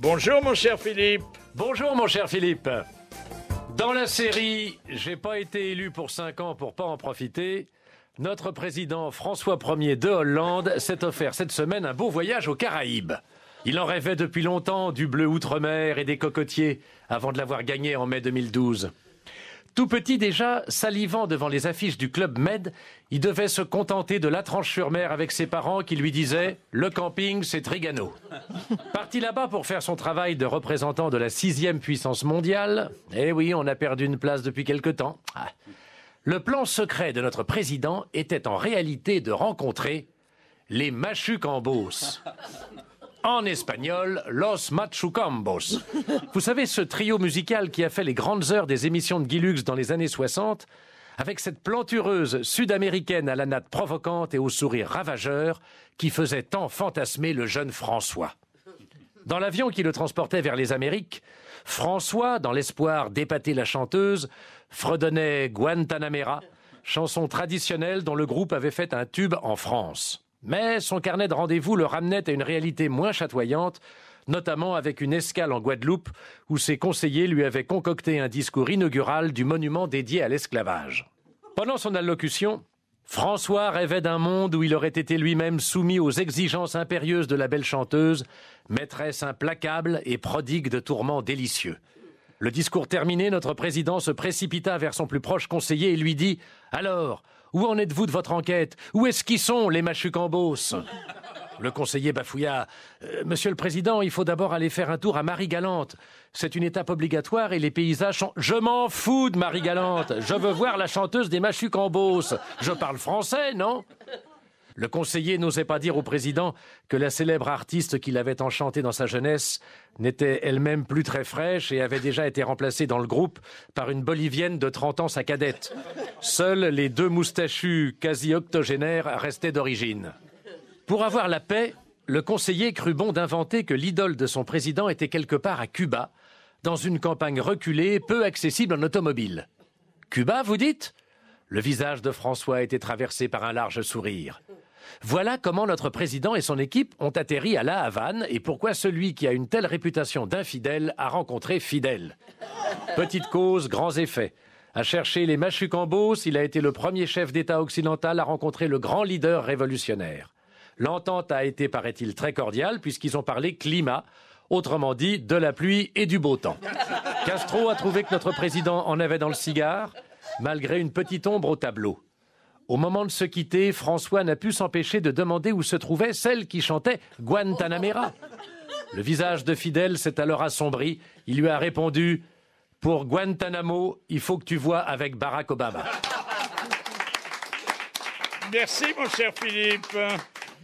Bonjour mon cher Philippe. Bonjour mon cher Philippe. Dans la série J'ai pas été élu pour 5 ans pour pas en profiter, notre président François Ier de Hollande s'est offert cette semaine un beau voyage aux Caraïbes. Il en rêvait depuis longtemps du bleu outre-mer et des cocotiers avant de l'avoir gagné en mai 2012. Tout petit déjà, salivant devant les affiches du Club Med, il devait se contenter de la tranche sur mer avec ses parents qui lui disaient « Le camping, c'est Trigano ». Parti là-bas pour faire son travail de représentant de la sixième puissance mondiale, eh oui, on a perdu une place depuis quelque temps. Ah. Le plan secret de notre président était en réalité de rencontrer les Machu en espagnol Los Machucambos. Vous savez, ce trio musical qui a fait les grandes heures des émissions de Gilux dans les années 60, avec cette plantureuse sud-américaine à la natte provocante et au sourire ravageur qui faisait tant fantasmer le jeune François. Dans l'avion qui le transportait vers les Amériques, François, dans l'espoir d'épater la chanteuse, fredonnait Guantanamera, chanson traditionnelle dont le groupe avait fait un tube en France. Mais son carnet de rendez-vous le ramenait à une réalité moins chatoyante, notamment avec une escale en Guadeloupe où ses conseillers lui avaient concocté un discours inaugural du monument dédié à l'esclavage. Pendant son allocution, François rêvait d'un monde où il aurait été lui-même soumis aux exigences impérieuses de la belle chanteuse, maîtresse implacable et prodigue de tourments délicieux. Le discours terminé, notre président se précipita vers son plus proche conseiller et lui dit Alors, où en êtes-vous de votre enquête Où est-ce qu'ils sont, les machucambos Le conseiller bafouilla. Euh, monsieur le Président, il faut d'abord aller faire un tour à Marie-Galante. C'est une étape obligatoire et les paysages sont... Je m'en fous de Marie-Galante. Je veux voir la chanteuse des Machucambos. Je parle français, non le conseiller n'osait pas dire au président que la célèbre artiste qui l'avait enchantée dans sa jeunesse n'était elle-même plus très fraîche et avait déjà été remplacée dans le groupe par une bolivienne de 30 ans, sa cadette. Seuls les deux moustachus quasi octogénaires restaient d'origine. Pour avoir la paix, le conseiller crut bon d'inventer que l'idole de son président était quelque part à Cuba, dans une campagne reculée, peu accessible en automobile. Cuba, vous dites le visage de François était traversé par un large sourire. Voilà comment notre président et son équipe ont atterri à La Havane et pourquoi celui qui a une telle réputation d'infidèle a rencontré fidèle. Petite cause, grands effets. À chercher les machucambos, il a été le premier chef d'État occidental à rencontrer le grand leader révolutionnaire. L'entente a été, paraît-il, très cordiale puisqu'ils ont parlé climat, autrement dit de la pluie et du beau temps. Castro a trouvé que notre président en avait dans le cigare, malgré une petite ombre au tableau. Au moment de se quitter, François n'a pu s'empêcher de demander où se trouvait celle qui chantait Guantanamera. Le visage de Fidel s'est alors assombri. Il lui a répondu Pour Guantanamo, il faut que tu vois avec Barack Obama. Merci, mon cher Philippe.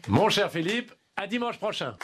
Mon cher Philippe, à dimanche prochain.